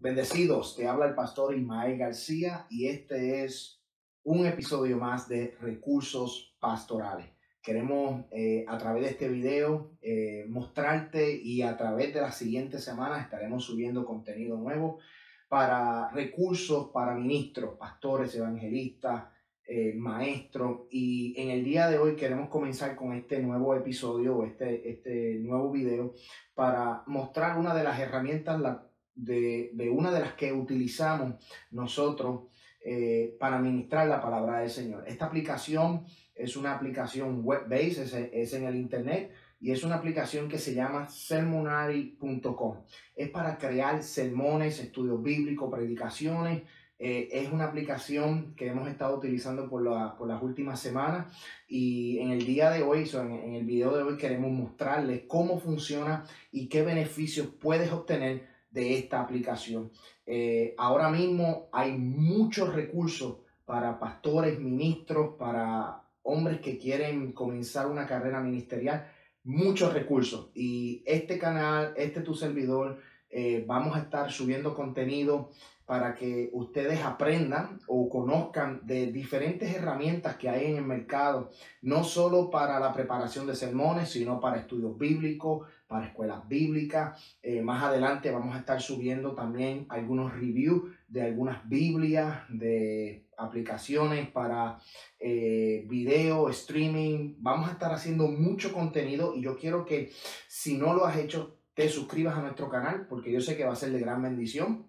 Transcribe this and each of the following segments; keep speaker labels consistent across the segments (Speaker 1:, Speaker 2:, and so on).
Speaker 1: Bendecidos, te habla el pastor Ismael García y este es un episodio más de Recursos Pastorales. Queremos eh, a través de este video eh, mostrarte y a través de las siguientes semanas estaremos subiendo contenido nuevo para recursos para ministros, pastores, evangelistas, eh, maestros. Y en el día de hoy queremos comenzar con este nuevo episodio, este, este nuevo video, para mostrar una de las herramientas la, de, una de las que utilizamos nosotros eh, para ministrar la palabra del Señor. Esta aplicación es una aplicación web-based, es, en el Internet y es una aplicación que se llama sermonary.com. Es para crear sermones, estudios bíblicos, predicaciones. Eh, es una aplicación que hemos estado utilizando por, la, las últimas semanas y en el día de hoy, en, en el video de hoy, queremos mostrarles cómo funciona y qué beneficios puedes obtener de esta aplicación. Eh, ahora mismo hay muchos recursos para pastores, ministros, para hombres que quieren comenzar una carrera ministerial, muchos recursos. Y este canal, este tu servidor, eh, vamos a estar subiendo contenido para que ustedes aprendan o conozcan de diferentes herramientas que hay en el mercado, no solo para la preparación de sermones, sino para estudios bíblicos, para escuelas bíblicas. Eh, más adelante vamos a estar subiendo también algunos reviews de algunas Biblias, de aplicaciones para eh, video, streaming. Vamos a estar haciendo mucho contenido y yo quiero que si no lo has hecho, te suscribas a nuestro canal porque yo sé que va a ser de gran bendición.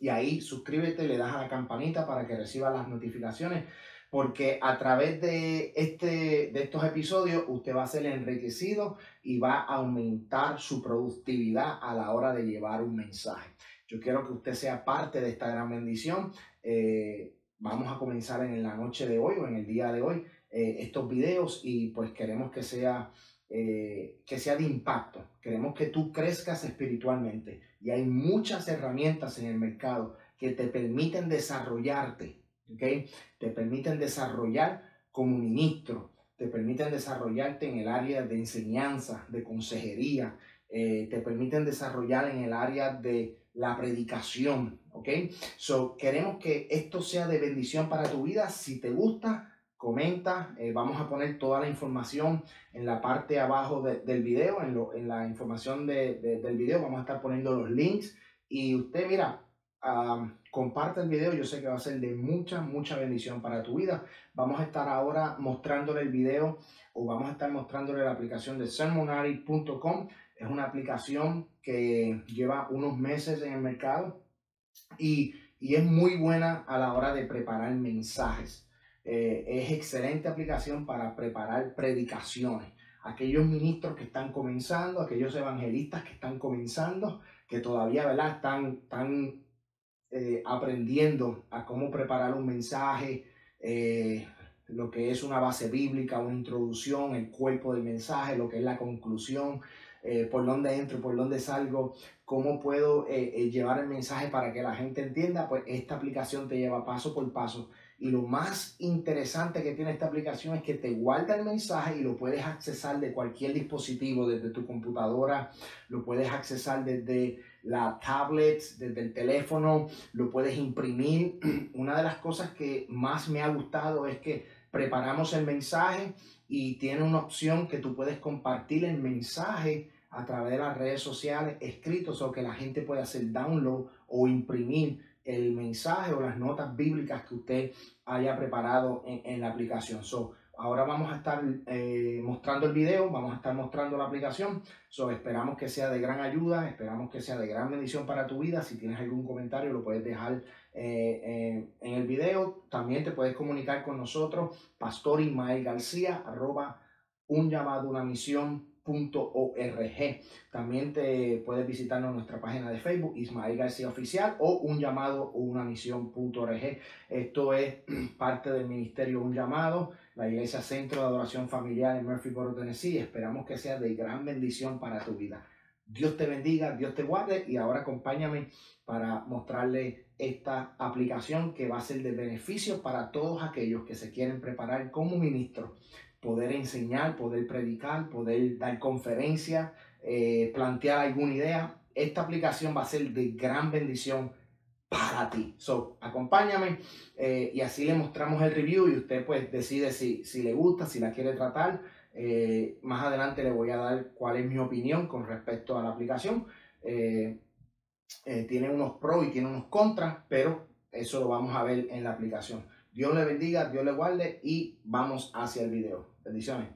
Speaker 1: Y ahí suscríbete, le das a la campanita para que recibas las notificaciones porque a través de, este, de estos episodios usted va a ser enriquecido y va a aumentar su productividad a la hora de llevar un mensaje. Yo quiero que usted sea parte de esta gran bendición. Eh, vamos a comenzar en la noche de hoy o en el día de hoy eh, estos videos y pues queremos que sea, eh, que sea de impacto. Queremos que tú crezcas espiritualmente y hay muchas herramientas en el mercado que te permiten desarrollarte ¿okay? Te permiten desarrollar como ministro, te permiten desarrollarte en el área de enseñanza, de consejería, eh, te permiten desarrollar en el área de la predicación, okay. So, queremos que esto sea de bendición para tu vida. Si te gusta, comenta. Eh, vamos a poner toda la información en la parte abajo del video, en, en la información de, del video. Vamos a estar poniendo los links. Y usted, mira, ah, Comparte el video, yo sé que va a ser de mucha, mucha bendición para tu vida. Vamos a estar ahora mostrándole el video o vamos a estar mostrándole la aplicación de sermonary.com. Es una aplicación que lleva unos meses en el mercado y, es muy buena a la hora de preparar mensajes. Eh, es excelente aplicación para preparar predicaciones. Aquellos ministros que están comenzando, aquellos evangelistas que están comenzando, que todavía ¿verdad? Están, están eh, aprendiendo a cómo preparar un mensaje, eh, lo que es una base bíblica, una introducción, el cuerpo del mensaje, lo que es la conclusión, eh, por dónde entro, por dónde salgo, cómo puedo llevar el mensaje para que la gente entienda, pues esta aplicación te lleva paso por paso y lo más interesante que tiene esta aplicación es que te guarda el mensaje y lo puedes accesar de cualquier dispositivo, desde tu computadora, lo puedes accesar desde la tablet, desde el teléfono, lo puedes imprimir. Una de las cosas que más me ha gustado es que preparamos el mensaje y tiene una opción que tú puedes compartir el mensaje a través de las redes sociales escritos o que la gente puede hacer download o imprimir el mensaje o las notas bíblicas que usted haya preparado en, la aplicación. So, ahora vamos a estar eh, mostrando el video, vamos a estar mostrando la aplicación. So, esperamos que sea de gran ayuda, esperamos que sea de gran bendición para tu vida. Si tienes algún comentario, lo puedes dejar eh, eh, en el video. También te puedes comunicar con nosotros, Pastor Ismael García, arroba un llamado, una misión .org. También te puedes visitar en nuestra página de Facebook, Ismael García Oficial, o un llamado o una misión.org. Esto es parte del ministerio Un Llamado, la Iglesia Centro de Adoración Familiar en Murphyboro, Tennessee. Esperamos que sea de gran bendición para tu vida. Dios te bendiga, Dios te guarde y ahora acompáñame para mostrarle esta aplicación que va a ser de beneficio para todos aquellos que se quieren preparar como ministro poder enseñar, poder predicar, poder dar conferencias, eh, plantear alguna idea. Esta aplicación va a ser de gran bendición para ti. So, acompáñame eh, y así le mostramos el review y usted pues decide si, le gusta, si la quiere tratar. Eh, más adelante le voy a dar cuál es mi opinión con respecto a la aplicación. tiene unos pros y tiene unos contras, pero eso lo vamos a ver en la aplicación. Dios le bendiga, Dios le guarde y vamos hacia el video. Bendiciones.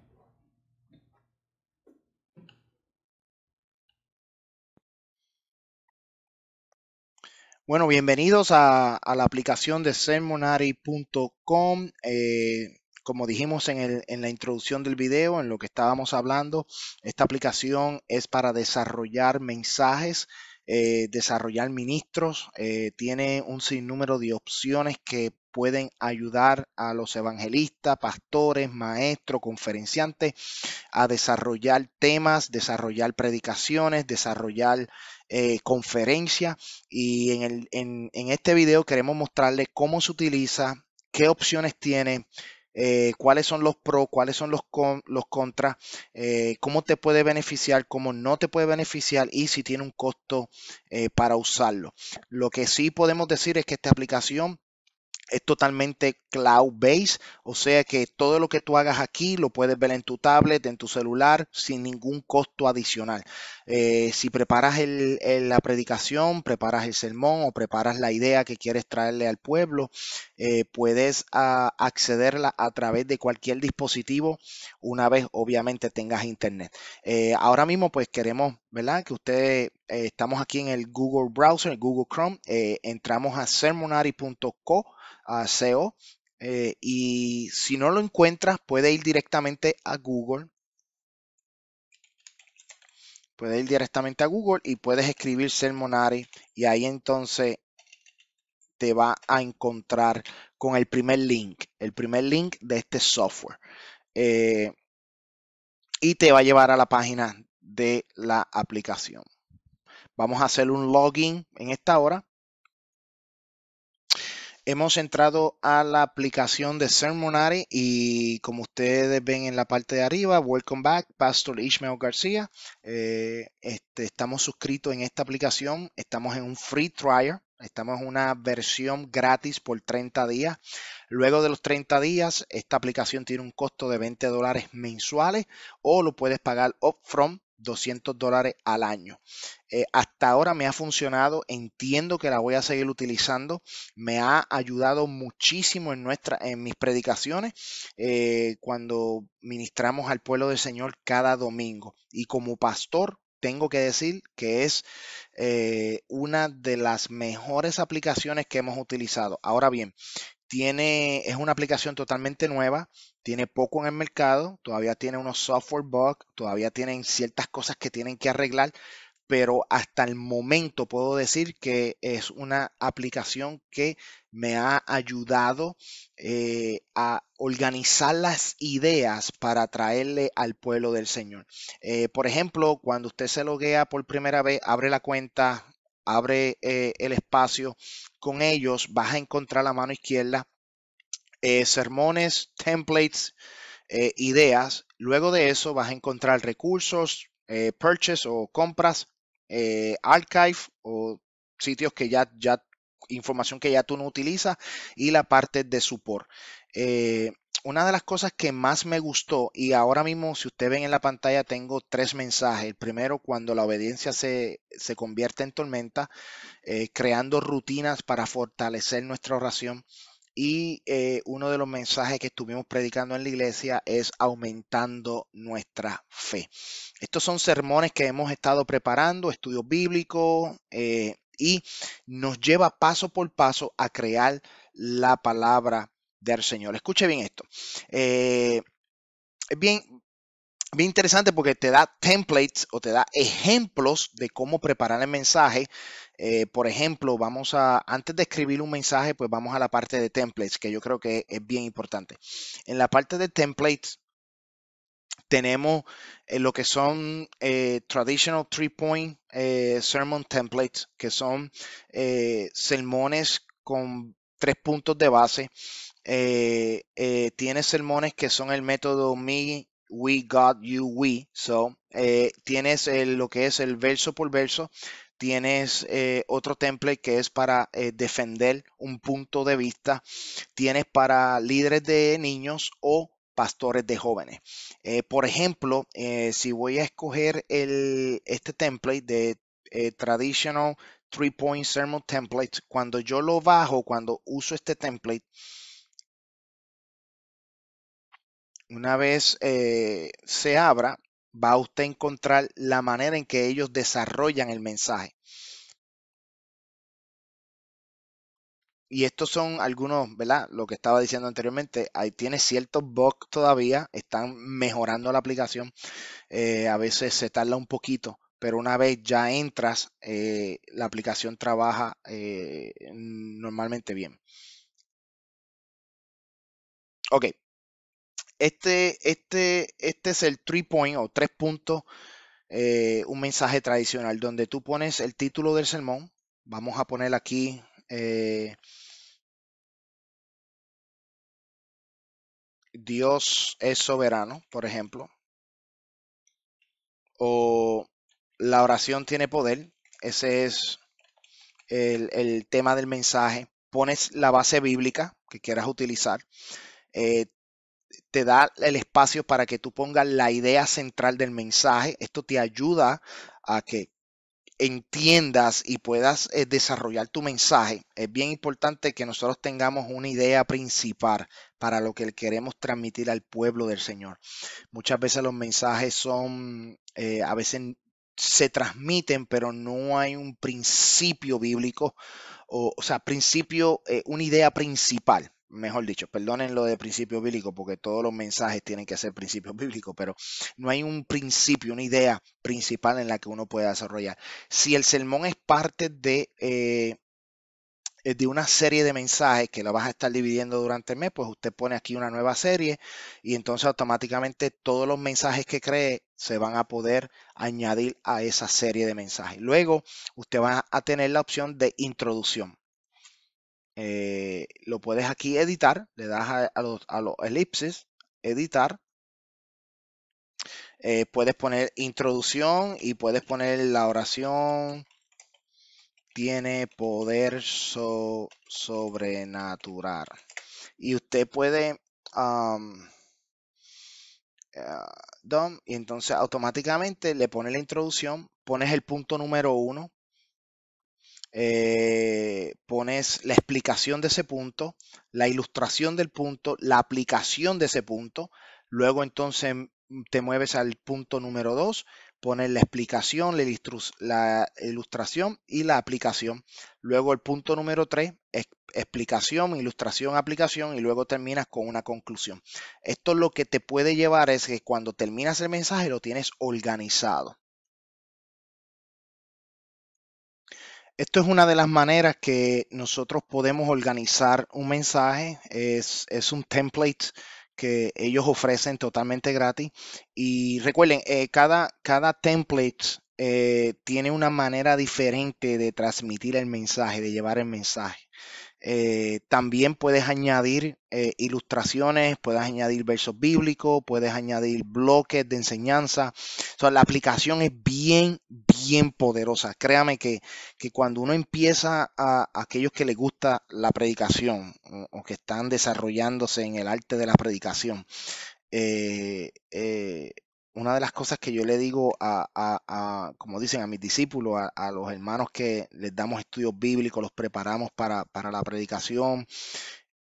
Speaker 1: Bueno, bienvenidos a, la aplicación de sermonary.com. Eh, como dijimos en, la introducción del video, en lo que estábamos hablando, esta aplicación es para desarrollar mensajes, eh, desarrollar ministros, eh, tiene un sinnúmero de opciones que pueden ayudar a los evangelistas, pastores, maestros, conferenciantes a desarrollar temas, desarrollar predicaciones, desarrollar eh, conferencias. Y en, este video queremos mostrarles cómo se utiliza, qué opciones tiene, eh, cuáles son los pros, cuáles son los, con, los contras, eh, cómo te puede beneficiar, cómo no te puede beneficiar y si tiene un costo para usarlo. Lo que sí podemos decir es que esta aplicación es totalmente cloud-based, o sea que todo lo que tú hagas aquí lo puedes ver en tu tablet, en tu celular, sin ningún costo adicional. Eh, si preparas la predicación, preparas el sermón o preparas la idea que quieres traerle al pueblo, eh, puedes ah, accederla a través de cualquier dispositivo una vez obviamente tengas internet. Eh, ahora mismo pues queremos, ¿verdad? Que ustedes estamos aquí en el Google Browser, Google Chrome, entramos a sermonary.co a SEO. Eh, y si no lo encuentras, puede ir directamente a Google. Puede ir directamente a Google y puedes escribir Sermonari y ahí entonces te va a encontrar con el primer link, el primer link de este software. Eh, y te va a llevar a la página de la aplicación. Vamos a hacer un login en esta hora Hemos entrado a la aplicación de Sermonary y como ustedes ven en la parte de arriba, Welcome Back, Pastor Ismael García. Eh, este, estamos suscritos en esta aplicación, estamos en un free trial, estamos en una versión gratis por 30 días. Luego de los 30 días, esta aplicación tiene un costo de 20 dólares mensuales o lo puedes pagar from. 200 dólares al año. Eh, hasta ahora me ha funcionado, entiendo que la voy a seguir utilizando, me ha ayudado muchísimo en, nuestra, en mis predicaciones eh, cuando ministramos al pueblo del Señor cada domingo. Y como pastor, tengo que decir que es eh, una de las mejores aplicaciones que hemos utilizado. Ahora bien, tiene, es una aplicación totalmente nueva, tiene poco en el mercado, todavía tiene unos software bugs, todavía tienen ciertas cosas que tienen que arreglar, pero hasta el momento puedo decir que es una aplicación que me ha ayudado eh, a organizar las ideas para traerle al pueblo del Señor. Eh, por ejemplo, cuando usted se loguea por primera vez, abre la cuenta, abre eh, el espacio con ellos, vas a encontrar la mano izquierda, eh, sermones, templates, eh, ideas. Luego de eso vas a encontrar recursos, purchase o compras, archive o sitios que ya, ya, información que ya tú no utilizas y la parte de support una de las cosas que más me gustó, y ahora mismo si usted ven en la pantalla tengo tres mensajes. El primero, cuando la obediencia se, convierte en tormenta, eh, creando rutinas para fortalecer nuestra oración. Y eh, uno de los mensajes que estuvimos predicando en la iglesia es aumentando nuestra fe. Estos son sermones que hemos estado preparando, estudios bíblicos, eh, y nos lleva paso por paso a crear la palabra del Señor. Escuche bien esto. Eh, es bien, bien interesante porque te da templates o te da ejemplos de cómo preparar el mensaje. Eh, por ejemplo, vamos a, antes de escribir un mensaje, pues vamos a la parte de templates, que yo creo que es bien importante. En la parte de templates tenemos eh, lo que son traditional three point sermon templates, que son sermones con tres puntos de base eh, eh, tienes sermones que son el método me, we, got you, we. So, eh, tienes lo que es el verso por verso. Tienes otro template que es para defender un punto de vista. Tienes para líderes de niños o pastores de jóvenes. por ejemplo, si voy a escoger este template de Traditional Three Point Sermon Template, cuando yo lo bajo, cuando uso este template, Una vez eh, se abra, va a usted encontrar la manera en que ellos desarrollan el mensaje. Y estos son algunos, ¿verdad? Lo que estaba diciendo anteriormente, ahí tiene ciertos bugs todavía, están mejorando la aplicación, eh, a veces se tarda un poquito, pero una vez ya entras, eh, la aplicación trabaja normalmente bien. Ok, este, este, este es el three point o tres puntos, eh, un mensaje tradicional donde tú pones el título del sermón. Vamos a poner aquí eh, Dios es soberano, por ejemplo. O la oración tiene poder. Ese es el, tema del mensaje. Pones la base bíblica que quieras utilizar. Eh, te da el espacio para que tú pongas la idea central del mensaje. Esto te ayuda a que entiendas y puedas eh, desarrollar tu mensaje. Es bien importante que nosotros tengamos una idea principal para lo que queremos transmitir al pueblo del Señor. Muchas veces los mensajes son, eh, a veces se transmiten, pero no hay un principio bíblico, o, o sea, principio, eh, una idea principal mejor dicho, perdonen lo de principio bíblico, porque todos los mensajes tienen que ser principios bíblicos, pero no hay un principio, una idea principal en la que uno pueda desarrollar. Si el sermón es parte de, eh, de una serie de mensajes que la vas a estar dividiendo durante el mes, pues usted pone aquí una nueva serie y entonces automáticamente todos los mensajes que cree se van a poder añadir a esa serie de mensajes. Luego, usted va a tener la opción de introducción. Eh, lo puedes aquí editar, le das a, los, elipses, editar, eh, puedes poner introducción y puedes poner la oración tiene poder sobrenatural. Y usted puede... Um, eh, y entonces automáticamente le pone la introducción, pones el punto número uno, eh, pones la explicación de ese punto, la ilustración del punto, la aplicación de ese punto, luego entonces mm, te mueves al punto número 2, pones la explicación, la, ilustración y la aplicación. Luego el punto número 3, explicación, ilustración, aplicación y luego terminas con una conclusión. Esto lo que te puede llevar es que cuando terminas el mensaje lo tienes organizado. Esto es una de las maneras que nosotros podemos organizar un mensaje. Es, es un template que ellos ofrecen totalmente gratis. Y recuerden, eh, cada, cada template eh, tiene una manera diferente de transmitir el mensaje, de llevar el mensaje. Eh, también puedes añadir eh, ilustraciones, puedes añadir versos bíblicos, puedes añadir bloques de enseñanza. la aplicación es bien, bien poderosa. Créame que, cuando uno empieza a, aquellos que les gusta la predicación o, que están desarrollándose en el arte de la predicación, eh, eh una de las cosas que yo le digo a, como dicen, a mis discípulos, a, los hermanos que les damos estudios bíblicos, los preparamos para, para la predicación,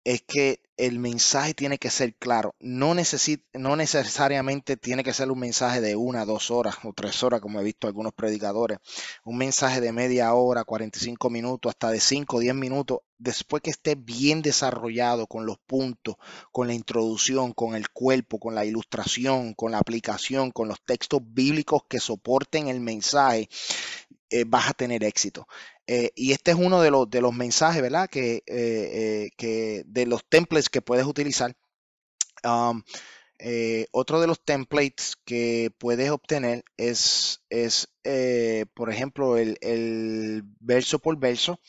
Speaker 1: es que el mensaje tiene que ser claro. No, no necesariamente tiene que ser un mensaje de una, dos horas o tres horas, como he visto algunos predicadores. Un mensaje de media hora, 45 minutos, hasta de 5, 10 minutos, después que esté bien desarrollado con los puntos, con la introducción, con el cuerpo, con la ilustración, con la aplicación, con los textos bíblicos que soporten el mensaje, eh, vas a tener éxito. Eh, y este es uno de los, de los mensajes, ¿verdad? Que, eh, eh, de los templates que puedes utilizar. Um, otro de los templates que puedes obtener es, es por ejemplo, el, el, verso por verso,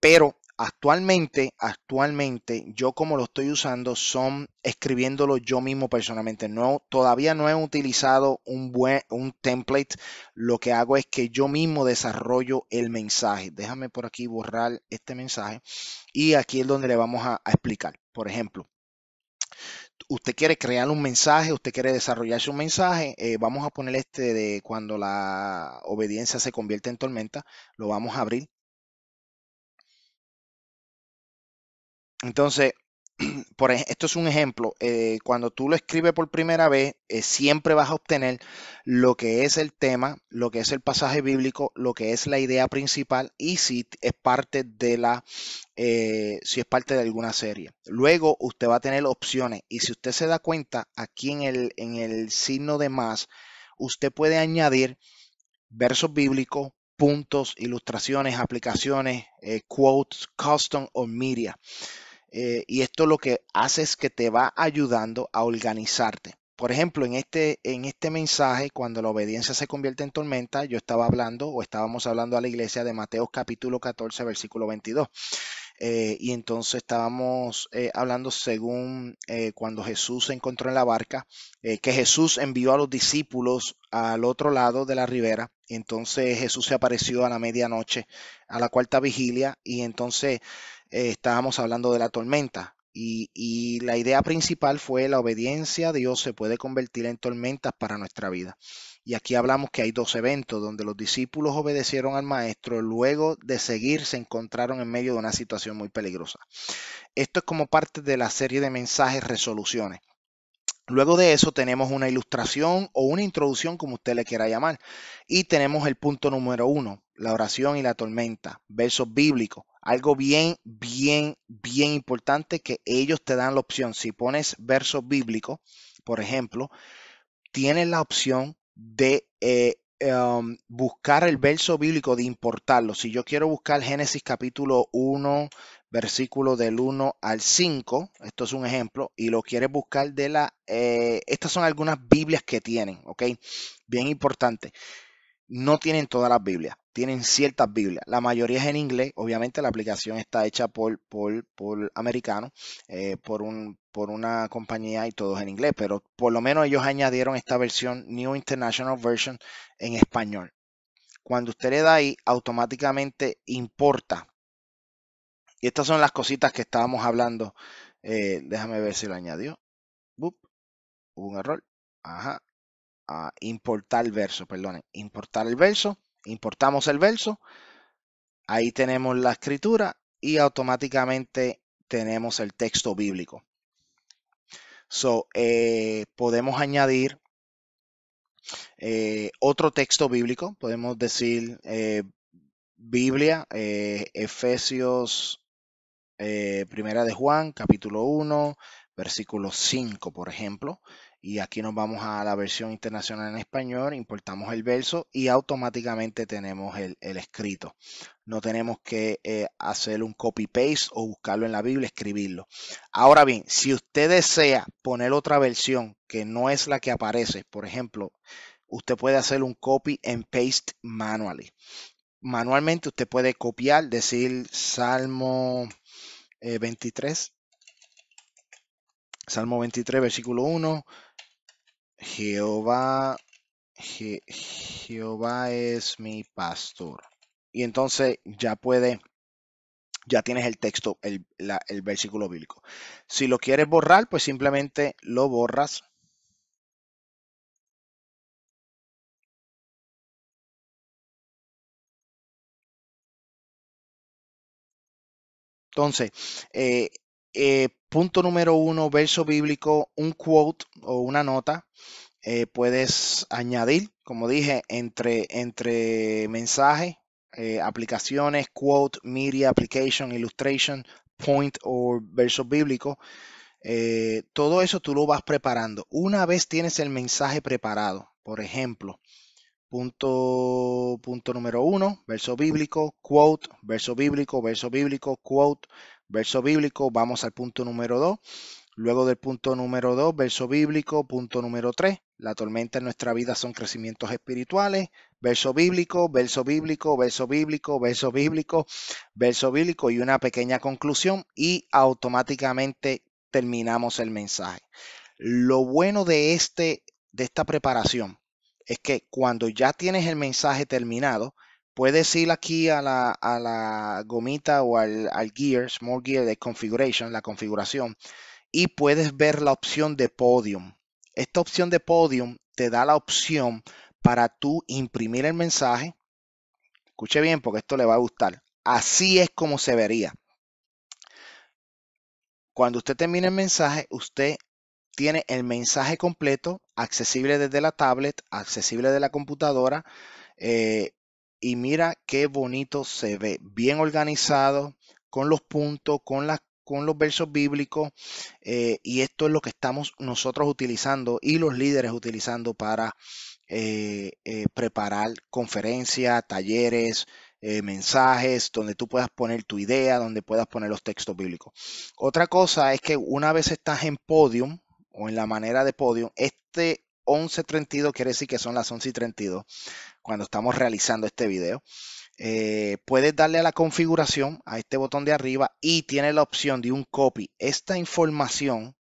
Speaker 1: pero Actualmente, actualmente, yo como lo estoy usando, son escribiéndolo yo mismo personalmente. No, todavía no he utilizado un un template. Lo que hago es que yo mismo desarrollo el mensaje. Déjame por aquí borrar este mensaje. Y aquí es donde le vamos a, explicar. Por ejemplo, usted quiere crear un mensaje, usted quiere desarrollarse un mensaje, eh, vamos a poner este de cuando la obediencia se convierte en tormenta, lo vamos a abrir Entonces, por, esto es un ejemplo. Eh, cuando tú lo escribes por primera vez, eh, siempre vas a obtener lo que es el tema, lo que es el pasaje bíblico, lo que es la idea principal y si es parte de la, eh, si es parte de alguna serie. Luego usted va a tener opciones y si usted se da cuenta aquí en el, en el signo de más, usted puede añadir versos bíblicos, puntos, ilustraciones, aplicaciones, quotes, custom o media. Eh, y esto lo que hace es que te va ayudando a organizarte. Por ejemplo, en este, en este mensaje, cuando la obediencia se convierte en tormenta, yo estaba hablando o estábamos hablando a la iglesia de Mateo capítulo 14, versículo 22. Eh, y entonces estábamos eh, hablando según cuando Jesús se encontró en la barca, que Jesús envió a los discípulos al otro lado de la ribera. entonces Jesús se apareció a la medianoche, a la cuarta vigilia, y entonces eh, estábamos hablando de la tormenta. Y, y, la idea principal fue la obediencia a Dios se puede convertir en tormentas para nuestra vida. Y aquí hablamos que hay dos eventos donde los discípulos obedecieron al maestro, luego de seguir se encontraron en medio de una situación muy peligrosa. Esto es como parte de la serie de mensajes resoluciones. Luego de eso tenemos una ilustración o una introducción, como usted le quiera llamar. Y tenemos el punto número uno, la oración y la tormenta, versos bíblicos. Algo bien, bien, bien importante que ellos te dan la opción. Si pones verso bíblico, por ejemplo, tienes la opción de eh, um, buscar el verso bíblico, de importarlo. Si yo quiero buscar Génesis capítulo 1, versículo del 1 al 5, esto es un ejemplo, y lo quieres buscar de la... Eh, estas son algunas Biblias que tienen, ¿ok? Bien importante. No tienen todas las Biblias tienen ciertas Biblias. La mayoría es en inglés. Obviamente la aplicación está hecha por, por, por americanos, eh, por, un, por una compañía y todo en inglés. Pero por lo menos ellos añadieron esta versión New International Version en español. Cuando usted le da ahí, automáticamente importa. Y estas son las cositas que estábamos hablando. Eh, déjame ver si lo añadió. Hubo un error. Ajá. Ah, importar el verso, perdón. Importar el verso Importamos el verso, ahí tenemos la escritura y automáticamente tenemos el texto bíblico. So, eh, podemos añadir eh, otro texto bíblico, podemos decir eh, Biblia, Efesios, Primera de Juan, capítulo 1, versículo 5, por ejemplo y aquí nos vamos a la versión internacional en español, importamos el verso y automáticamente tenemos el, escrito. No tenemos que eh, hacer un copy-paste o buscarlo en la Biblia, escribirlo. Ahora bien, si usted desea poner otra versión que no es la que aparece, por ejemplo, usted puede hacer un copy and paste manually. Manualmente usted puede copiar, decir Salmo 23, eh, Salmo 23, versículo 1. Jehová, Jehová es mi pastor. Y entonces ya puede, ya tienes el texto, el, el versículo bíblico. Si lo quieres borrar, pues simplemente lo borras. Entonces, eh, eh, Punto número uno, verso bíblico, un quote o una nota. Eh, puedes añadir, como dije, entre, entre eh, aplicaciones, quote, media, application, illustration, point o verso bíblico. Eh, todo eso tú lo vas preparando. Una vez tienes el mensaje preparado, por ejemplo, punto, punto número uno, verso bíblico, quote, verso bíblico, verso bíblico, quote, verso bíblico, vamos al punto número 2. Luego del punto número 2, verso bíblico, punto número 3, la tormenta en nuestra vida son crecimientos espirituales, verso bíblico, verso bíblico, verso bíblico, verso bíblico, verso bíblico y una pequeña conclusión y automáticamente terminamos el mensaje. Lo bueno de, este, de esta preparación es que cuando ya tienes el mensaje terminado, puedes ir aquí a la, gomita o al, gear, small gear de configuration, la configuración, y puedes ver la opción de podium. Esta opción de podium te da la opción para tú imprimir el mensaje. Escuche bien porque esto le va a gustar. Así es como se vería. Cuando usted termine el mensaje, usted tiene el mensaje completo, accesible desde la tablet, accesible de la computadora, eh, y mira qué bonito se ve, bien organizado, con los puntos, con las con los versos bíblicos eh, y esto es lo que estamos nosotros utilizando y los líderes utilizando para eh, eh, preparar conferencias, talleres, mensajes, donde tú puedas poner tu idea, donde puedas poner los textos bíblicos. Otra cosa es que una vez estás en podium o en la manera de podium, este 11.32, quiere decir que son las 11.32 cuando estamos realizando este video. Eh, puedes darle a la configuración, a este botón de arriba, y tiene la opción de un copy. Esta información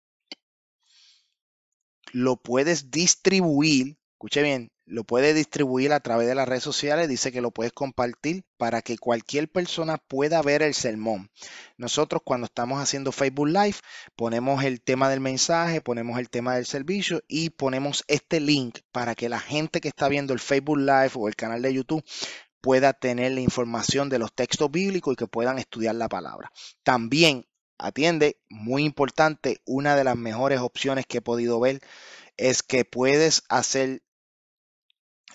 Speaker 1: lo puedes distribuir, escuche bien, lo puedes distribuir a través de las redes sociales, dice que lo puedes compartir para que cualquier persona pueda ver el sermón. Nosotros cuando estamos haciendo Facebook Live ponemos el tema del mensaje, ponemos el tema del servicio y ponemos este link para que la gente que está viendo el Facebook Live o el canal de YouTube pueda tener la información de los textos bíblicos y que puedan estudiar la palabra. También atiende, muy importante, una de las mejores opciones que he podido ver es que puedes hacer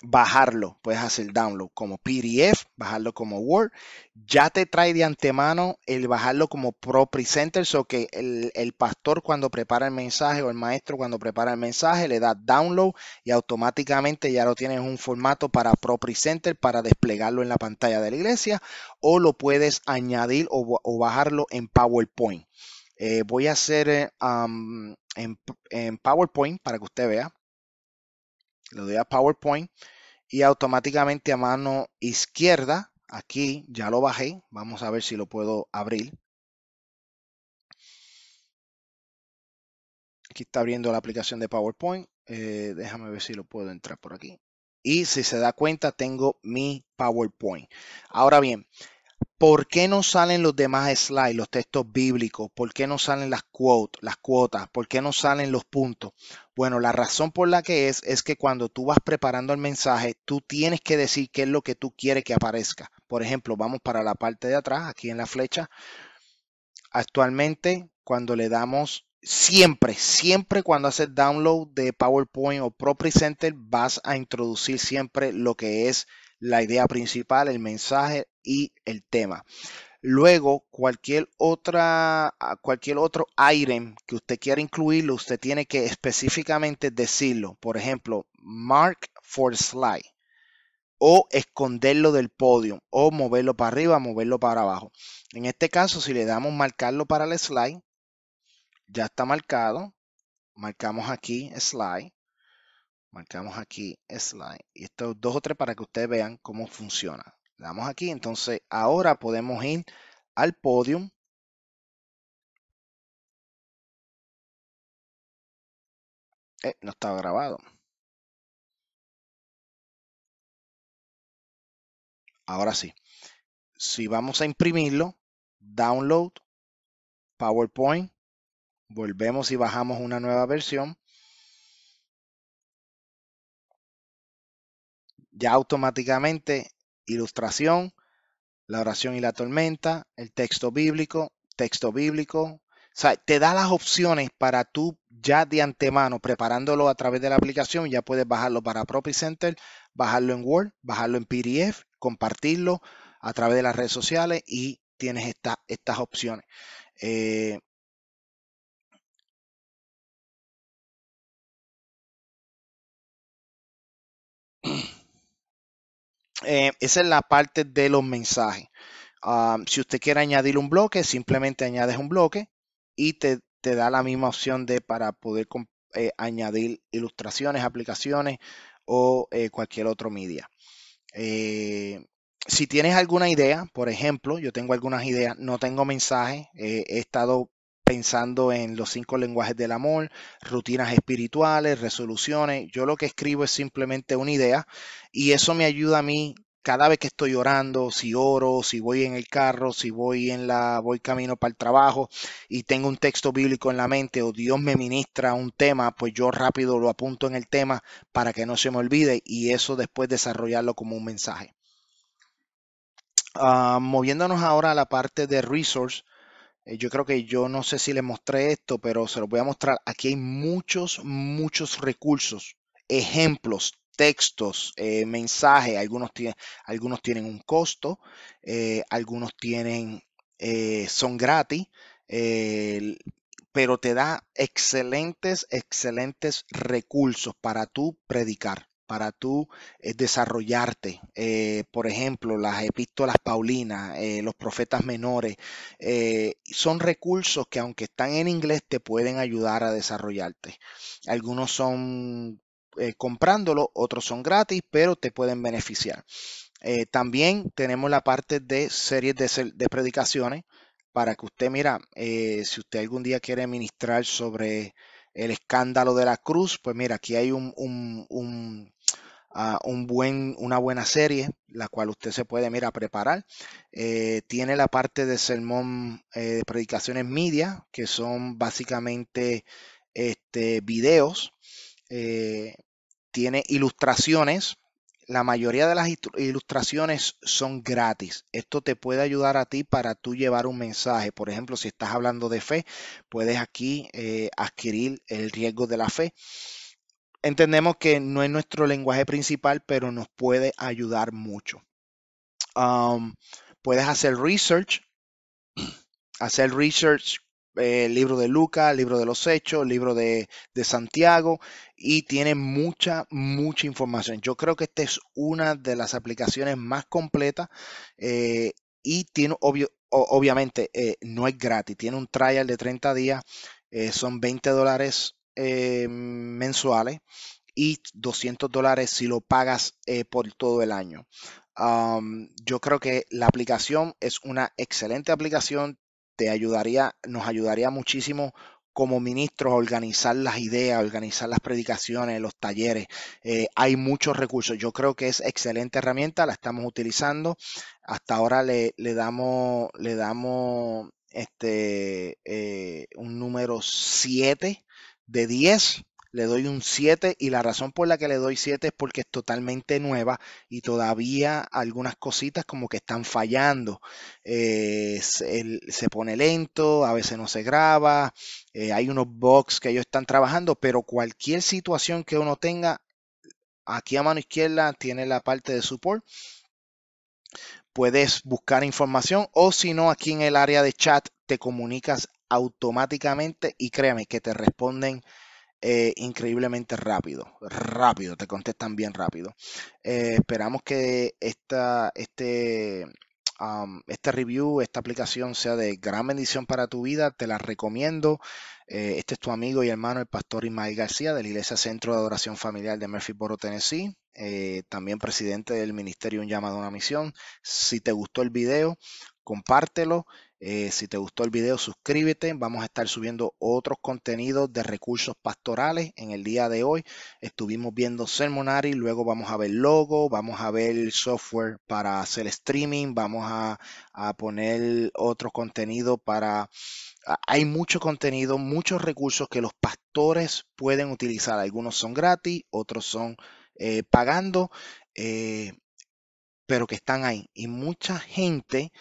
Speaker 1: bajarlo, puedes hacer download como PDF, bajarlo como Word, ya te trae de antemano el bajarlo como Pro Presenter, so que el, pastor cuando prepara el mensaje o el maestro cuando prepara el mensaje le da download y automáticamente ya lo tienes en un formato para Pro Presenter para desplegarlo en la pantalla de la iglesia o lo puedes añadir o, bajarlo en PowerPoint. Eh, voy a hacer eh, en PowerPoint para que usted vea le doy a PowerPoint y automáticamente a mano izquierda, aquí ya lo bajé, vamos a ver si lo puedo abrir. Aquí está abriendo la aplicación de PowerPoint, eh, déjame ver si lo puedo entrar por aquí. Y si se da cuenta, tengo mi PowerPoint. Ahora bien, ¿Por qué no salen los demás slides, los textos bíblicos? ¿Por qué no salen las quotes, las cuotas? ¿Por qué no salen los puntos? Bueno, la razón por la que es es que cuando tú vas preparando el mensaje, tú tienes que decir qué es lo que tú quieres que aparezca. Por ejemplo, vamos para la parte de atrás, aquí en la flecha. Actualmente, cuando le damos siempre, siempre cuando haces download de PowerPoint o ProPresenter, vas a introducir siempre lo que es la idea principal, el mensaje y el tema. Luego, cualquier, otra, ah, cualquier otro item que usted quiera incluirlo, usted tiene que específicamente decirlo. Por ejemplo, mark for slide. O esconderlo del podio. O moverlo para arriba, moverlo para abajo. En este caso, si le damos marcarlo para el slide, ya está marcado. Marcamos aquí slide marcamos aquí slide y estos dos o tres para que ustedes vean cómo funciona le damos aquí entonces ahora podemos ir al podium eh, no estaba grabado ahora sí si vamos a imprimirlo download powerpoint volvemos y bajamos una nueva versión ya automáticamente ilustración, la oración y la tormenta, el texto bíblico, texto bíblico. O sea, te da las opciones para tú ya de antemano, preparándolo a través de la aplicación, ya puedes bajarlo para Property Center, bajarlo en Word, bajarlo en PDF, compartirlo a través de las redes sociales y tienes estas estas opciones. Eh, Eh, esa es la parte de los mensajes. Ah, si usted quiere añadir un bloque, simplemente añades un bloque y te, da la misma opción de para poder eh, añadir ilustraciones, aplicaciones o eh, cualquier otro media. si tienes alguna idea, por ejemplo, yo tengo algunas ideas, no tengo mensajes, he estado pensando en los cinco lenguajes del amor, rutinas espirituales, resoluciones. Yo lo que escribo es simplemente una idea y eso me ayuda a mí cada vez que estoy orando, si oro, si voy en el carro, si voy en la voy camino para el trabajo y tengo un texto bíblico en la mente o Dios me ministra un tema, pues yo rápido lo apunto en el tema para que no se me olvide y eso después desarrollarlo como un mensaje. Ah, moviéndonos ahora a la parte de resource, eh, yo creo que yo no sé si les mostré esto, pero se los voy a mostrar. Aquí hay muchos, muchos recursos, ejemplos, textos, eh, mensajes. Algunos, algunos tienen un costo, eh, algunos tienen, son gratis, pero te da excelentes, excelentes recursos para tú predicar para tú eh, desarrollarte. Eh, por ejemplo, las epístolas paulinas, eh, los profetas menores, son recursos que aunque están en inglés te pueden ayudar a desarrollarte. Algunos son comprándolo, otros son gratis, pero te pueden beneficiar. también tenemos la parte de series de, predicaciones para que usted, mira, si usted algún día quiere ministrar sobre el escándalo de la cruz, pues mira, aquí hay un un buen, una buena serie, la cual usted se puede, mira, preparar. Eh, tiene la parte de sermón eh, de predicaciones media, que son básicamente este, videos. Eh, tiene ilustraciones. La mayoría de las ilustraciones son gratis. Esto te puede ayudar a ti para tú llevar un mensaje. Por ejemplo, si estás hablando de fe, puedes aquí adquirir el riesgo de la fe entendemos que no es nuestro lenguaje principal, pero nos puede ayudar mucho. Um, puedes hacer research, hacer research, eh, libro de Lucas, libro de los Hechos, libro de, Santiago, y tiene mucha, mucha información. Yo creo que esta es una de las aplicaciones más completas eh, y tiene, obvio, obviamente, eh, no es gratis, tiene un trial de 30 días. son 20 dólares eh, mensuales y 200 dólares si lo pagas eh, por todo el año. Um, yo creo que la aplicación es una excelente aplicación, te ayudaría, nos ayudaría muchísimo como ministros organizar las ideas, organizar las predicaciones, los talleres. Eh, hay muchos recursos. Yo creo que es excelente herramienta, la estamos utilizando. Hasta ahora le, damos, le damos este, un número 7 de 10 le doy un 7 y la razón por la que le doy 7 es porque es totalmente nueva y todavía algunas cositas como que están fallando. Eh, se, pone lento, a veces no se graba, eh, hay unos bugs que ellos están trabajando, pero cualquier situación que uno tenga, aquí a mano izquierda tiene la parte de support. Puedes buscar información o si no, aquí en el área de chat te comunicas automáticamente y créame que te responden eh, increíblemente rápido, rápido, te contestan bien rápido. Eh, esperamos que esta, este, este, review, esta aplicación sea de gran bendición para tu vida, te la recomiendo. Eh, este es tu amigo y hermano, el pastor Ismael García de la Iglesia Centro de Adoración Familiar de Murphyboro, Tennessee. también presidente del Ministerio Un Llamado a una Misión. Si te gustó el video, compártelo eh, si te gustó el video, suscríbete. Vamos a estar subiendo otros contenidos de recursos pastorales. En el día de hoy estuvimos viendo y luego vamos a ver logo, vamos a ver software para hacer streaming, vamos a, poner otro contenido para... Hay mucho contenido, muchos recursos que los pastores pueden utilizar. Algunos son gratis, otros son eh, pagando, eh, pero que están ahí. Y mucha gente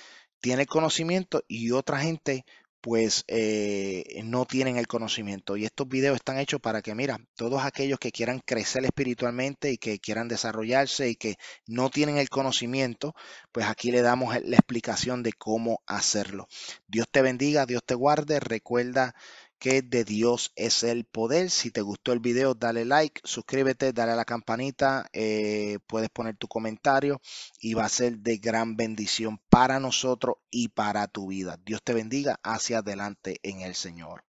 Speaker 1: tiene el conocimiento y otra gente pues eh, no tienen el conocimiento. Y estos videos están hechos para que, mira, todos aquellos que quieran crecer espiritualmente y que quieran desarrollarse y que no tienen el conocimiento, pues aquí le damos la explicación de cómo hacerlo. Dios te bendiga, Dios te guarde, recuerda que de Dios es el poder. Si te gustó el video, dale like, suscríbete, dale a la campanita, eh, puedes poner tu comentario y va a ser de gran bendición para nosotros y para tu vida. Dios te bendiga hacia adelante en el Señor.